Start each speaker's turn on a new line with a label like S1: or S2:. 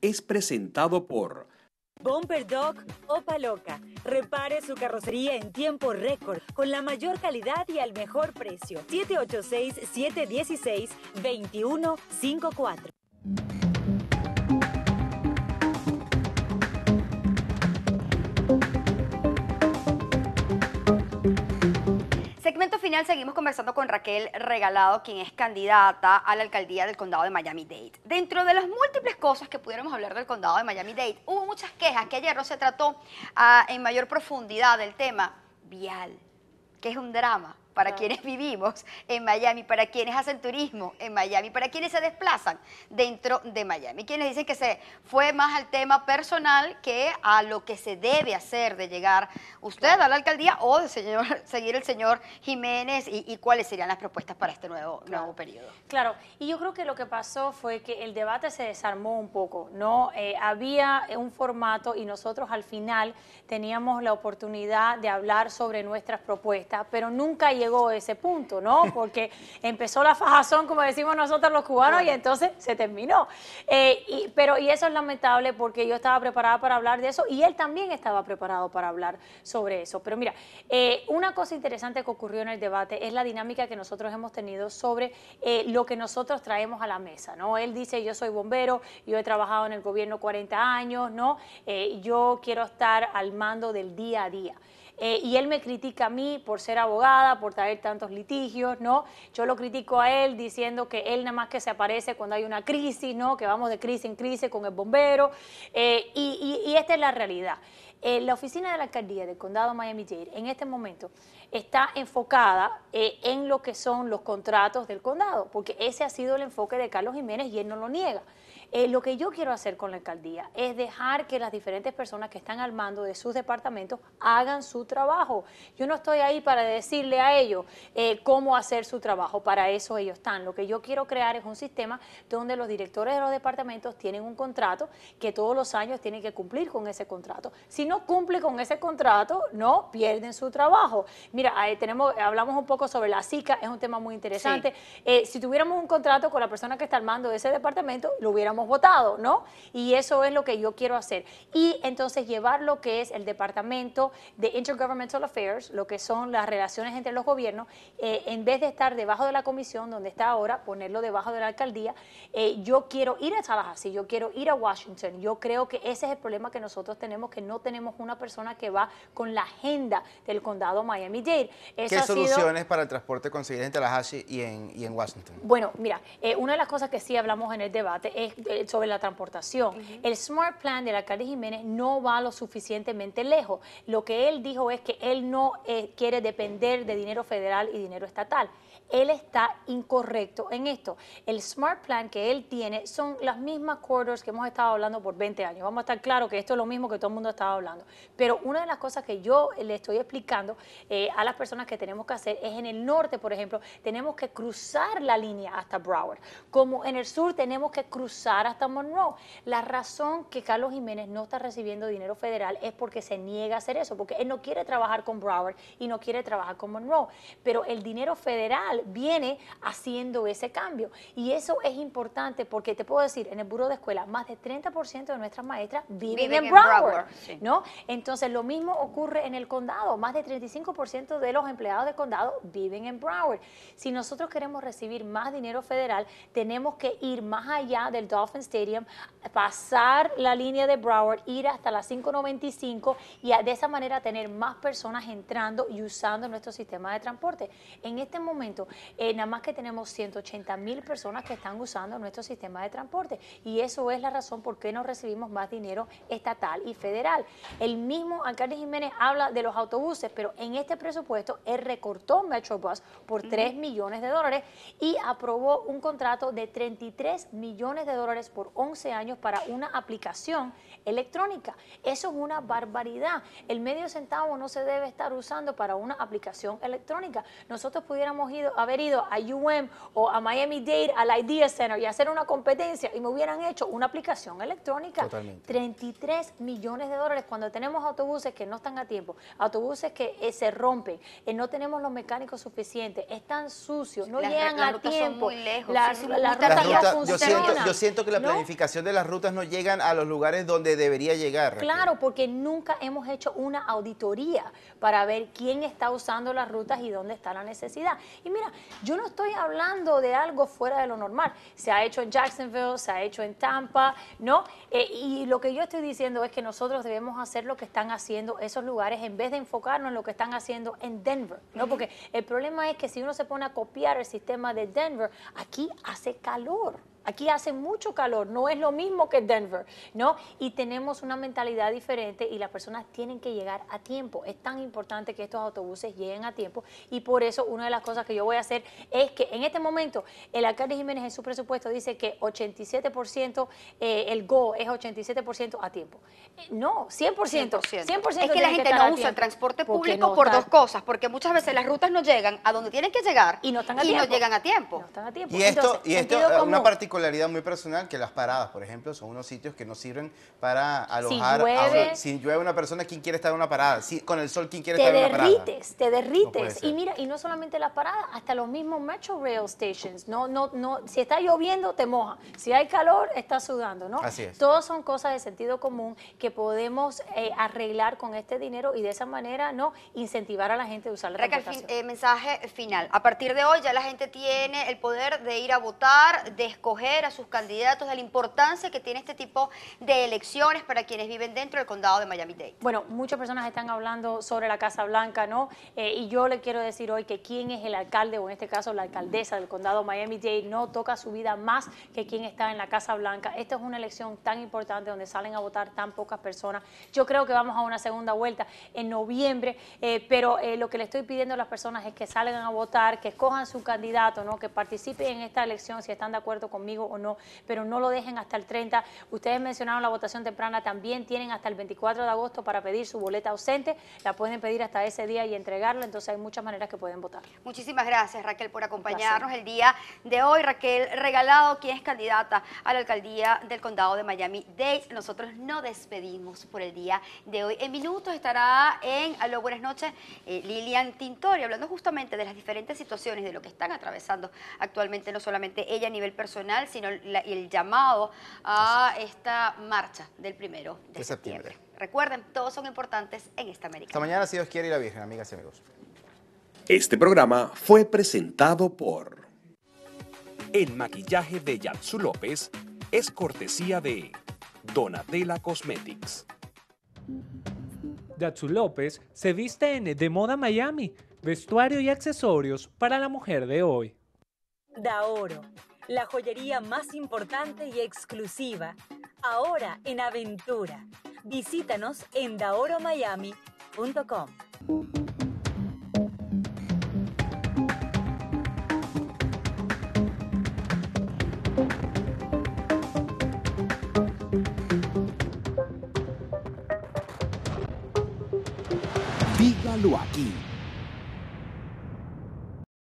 S1: es presentado por
S2: Bumper Dog Opa Loca. Repare su carrocería en tiempo récord, con la mayor calidad y al mejor precio. 786-716-2154.
S1: momento final seguimos conversando con Raquel Regalado, quien es candidata a la alcaldía del condado de Miami-Dade. Dentro de las múltiples cosas que pudiéramos hablar del condado de Miami-Dade, hubo muchas quejas que ayer no se trató ah, en mayor profundidad del tema vial, que es un drama para ah. quienes vivimos en Miami, para quienes hacen turismo en Miami, para quienes se desplazan dentro de Miami, quienes dicen que se fue más al tema personal que a lo que se debe hacer de llegar usted a la alcaldía o de seguir el señor Jiménez y, cuáles serían las propuestas para este
S2: nuevo, nuevo periodo. Claro, y yo creo que lo que pasó fue que el debate se desarmó un poco, ¿no? Eh, había un formato y nosotros al final teníamos la oportunidad de hablar sobre nuestras propuestas, pero nunca llegó ese punto, ¿no? Porque empezó la fajazón, como decimos nosotros los cubanos, y entonces se terminó. Eh, y, pero y eso es lamentable porque yo estaba preparada para hablar de eso y él también estaba preparado para hablar sobre eso. Pero mira, eh, una cosa interesante que ocurrió en el debate es la dinámica que nosotros hemos tenido sobre eh, lo que nosotros traemos a la mesa, ¿no? Él dice, yo soy bombero, yo he trabajado en el gobierno 40 años, ¿no? yo quiero estar al mando del día a día. Eh, y él me critica a mí por ser abogada, por traer tantos litigios, ¿no? Yo lo critico a él diciendo que él nada más que se aparece cuando hay una crisis, ¿no? Que vamos de crisis en crisis con el bombero. Eh, y, esta es la realidad. Eh, la oficina de la alcaldía del condado Miami-Dade en este momento está enfocada en lo que son los contratos del condado, porque ese ha sido el enfoque de Carlos Jiménez y él no lo niega. Eh, lo que yo quiero hacer con la alcaldía es dejar que las diferentes personas que están al mando de sus departamentos hagan su trabajo. Yo no estoy ahí para decirle a ellos eh, cómo hacer su trabajo, para eso ellos están. Lo que yo quiero crear es un sistema donde los directores de los departamentos tienen un contrato que todos los años tienen que cumplir con ese contrato. Si no cumple con ese contrato, no pierden su trabajo. Mira, eh, tenemos, hablamos un poco sobre la SICA, es un tema muy interesante. si tuviéramos un contrato con la persona que está al mando de ese departamento, lo hubiéramos votado, ¿no? Y eso es lo que yo quiero hacer. Y entonces llevar lo que es el Departamento de Intergovernmental Affairs, lo que son las relaciones entre los gobiernos, eh, en vez de estar debajo de la comisión donde está ahora, ponerlo debajo de la alcaldía, eh, yo quiero ir a Tallahassee, yo quiero ir a Washington. Yo creo que ese es el problema que nosotros tenemos, que no tenemos una persona que va con la agenda del condado Miami-Dade. ¿Qué soluciones para el transporte conseguir en Tallahassee y en, Washington? Bueno, mira, eh, una de las cosas que sí hablamos en el debate es sobre la transportación. El Smart Plan del alcalde Jiménez no va lo suficientemente lejos. Lo que él dijo es que él no eh, quiere depender de dinero federal y dinero estatal. Él está incorrecto en esto. El Smart Plan que él tiene son las mismas corridors que hemos estado hablando por 20 años. Vamos a estar claro que esto es lo mismo que todo el mundo estaba hablando. Pero una de las cosas que yo le estoy explicando eh, a las personas que tenemos que hacer es en el norte, por ejemplo, tenemos que cruzar la línea hasta Broward. Como en el sur tenemos que cruzar hasta Monroe. La razón que Carlos Jiménez no está recibiendo dinero federal es porque se niega a hacer eso, porque él no quiere trabajar con Broward y no quiere trabajar con Monroe. Pero el dinero federal viene haciendo ese cambio. Y eso es importante porque te puedo decir, en el Buró de Escuela, más del 30% de nuestras maestras viven, en, Broward. ¿no? Entonces, lo mismo ocurre en el condado. Más de 35% de los empleados del condado viven en Broward. Si nosotros queremos recibir más dinero federal, tenemos que ir más allá del Duff en Stadium, pasar la línea de Broward, ir hasta la 595 y de esa manera tener más personas entrando y usando nuestro sistema de transporte. En este momento, eh, nada más que tenemos 180 mil personas que están usando nuestro sistema de transporte y eso es la razón por qué no recibimos más dinero estatal y federal. El mismo alcalde Jiménez habla de los autobuses, pero en este presupuesto él recortó Metrobus por 3 millones de dólares y aprobó un contrato de 33 millones de dólares por 11 años para una aplicación electrónica. Eso es una barbaridad. El medio centavo no se debe estar usando para una aplicación electrónica. Nosotros pudiéramos haber ido a UM o a Miami Dade, al Idea Center y hacer una competencia y me hubieran hecho una aplicación electrónica. 33 millones de dólares cuando tenemos autobuses que no están a tiempo, autobuses que eh, se rompen, eh, no tenemos los mecánicos suficientes, están sucios, no llegan a tiempo. las la, yo siento que la planificación de las rutas no llegan a los lugares donde debería llegar. Claro, porque nunca hemos hecho una auditoría para ver quién está usando las rutas y dónde está la necesidad. Y mira, yo no estoy hablando de algo fuera de lo normal. Se ha hecho en Jacksonville, se ha hecho en Tampa, ¿no? Eh, y lo que yo estoy diciendo es que nosotros debemos hacer lo que están haciendo esos lugares en vez de enfocarnos en lo que están haciendo en Denver, ¿no? Porque el problema es que si uno se pone a copiar el sistema de Denver, aquí hace calor. Aquí hace mucho calor, no es lo mismo que Denver, ¿no? Y tenemos una mentalidad diferente y las personas tienen que llegar a tiempo. Es tan importante que estos autobuses lleguen a tiempo y por eso una de las cosas que yo voy a hacer es que en este momento el alcalde Jiménez en su presupuesto dice que 87% eh, el GO es 87% a tiempo. Eh, no, 100%. 100%. es que la gente no usa el transporte público por dos
S1: cosas, porque muchas veces las rutas no llegan a donde tienen que llegar y no, están a y no llegan a tiempo.
S2: Y esto, es eh, una particularidad realidad muy personal que las paradas, por ejemplo, son unos sitios que no sirven para alojar. Si llueve, una persona, quien quiere estar en una parada? con el sol, ¿quién quiere estar en una parada? Te derrites, te derrites. y mira, y no solamente las paradas, hasta los mismos metro rail stations. No, no, no. Si está lloviendo, te moja. Si hay calor, está sudando, ¿no? Todos son cosas de sentido común que podemos eh, arreglar con este dinero y de esa manera, ¿no? Incentivar a la gente a usar el Reca, eh, mensaje final. A partir de hoy ya la gente tiene
S1: el poder de ir a votar, de escoger a sus candidatos, de la importancia que tiene este tipo
S2: de elecciones para quienes viven dentro del condado de Miami-Dade. Bueno, muchas personas están hablando sobre la Casa Blanca, ¿no? Eh, y yo le quiero decir hoy que quien es el alcalde, o en este caso la alcaldesa del condado Miami-Dade, no toca su vida más que quien está en la Casa Blanca. Esta es una elección tan importante donde salen a votar tan pocas personas. Yo creo que vamos a una segunda vuelta en noviembre, eh, pero eh, lo que le estoy pidiendo a las personas es que salgan a votar, que escojan su candidato, ¿no? Que participen en esta elección si están de acuerdo conmigo o no, pero no lo dejen hasta el 30. Ustedes mencionaron la votación temprana, también tienen hasta el 24 de agosto para pedir su boleta ausente, la pueden pedir hasta ese día y entregarla, entonces hay muchas maneras que pueden votar. Muchísimas gracias Raquel por acompañarnos el día
S1: de hoy. Raquel Regalado, quien es candidata a la alcaldía del condado de Miami-Dade. Nosotros no despedimos por el día de hoy. En minutos estará en Aló Buenas Noches eh, Lilian Tintori, hablando justamente de las diferentes situaciones de lo que están atravesando actualmente, no solamente ella a nivel personal, sino el llamado a esta marcha del primero de, septiembre. Recuerden, todos son importantes en esta América. Esta mañana, si Dios quiere, y la Virgen, amigas y amigos. Este programa fue presentado por... El maquillaje de Yatsu López es cortesía de Donatella Cosmetics. Yatsu López se viste en De Moda Miami, vestuario y accesorios para la mujer de hoy.
S2: oro la joyería más importante y exclusiva. Ahora en Aventura. Visítanos en daoromiami.com.
S1: Dígalo aquí.